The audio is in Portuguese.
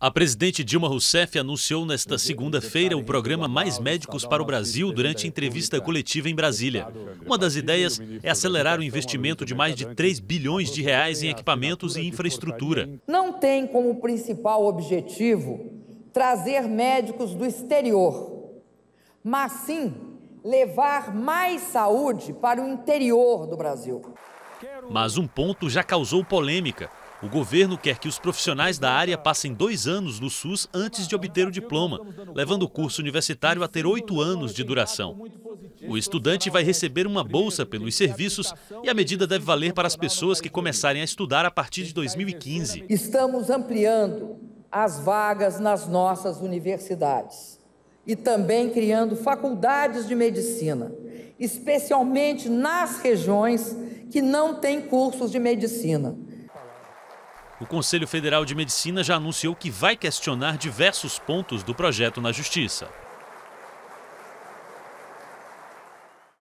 A presidente Dilma Rousseff anunciou nesta segunda-feira o programa Mais Médicos para o Brasil durante entrevista coletiva em Brasília. Uma das ideias é acelerar o investimento de mais de 3 bilhões de reais em equipamentos e infraestrutura. Não tem como principal objetivo trazer médicos do exterior, mas sim levar mais saúde para o interior do Brasil. Mas um ponto já causou polêmica. O governo quer que os profissionais da área passem dois anos no SUS antes de obter o diploma, levando o curso universitário a ter oito anos de duração. O estudante vai receber uma bolsa pelos serviços e a medida deve valer para as pessoas que começarem a estudar a partir de 2015. Estamos ampliando as vagas nas nossas universidades e também criando faculdades de medicina, especialmente nas regiões que não têm cursos de medicina. O Conselho Federal de Medicina já anunciou que vai questionar diversos pontos do projeto na Justiça.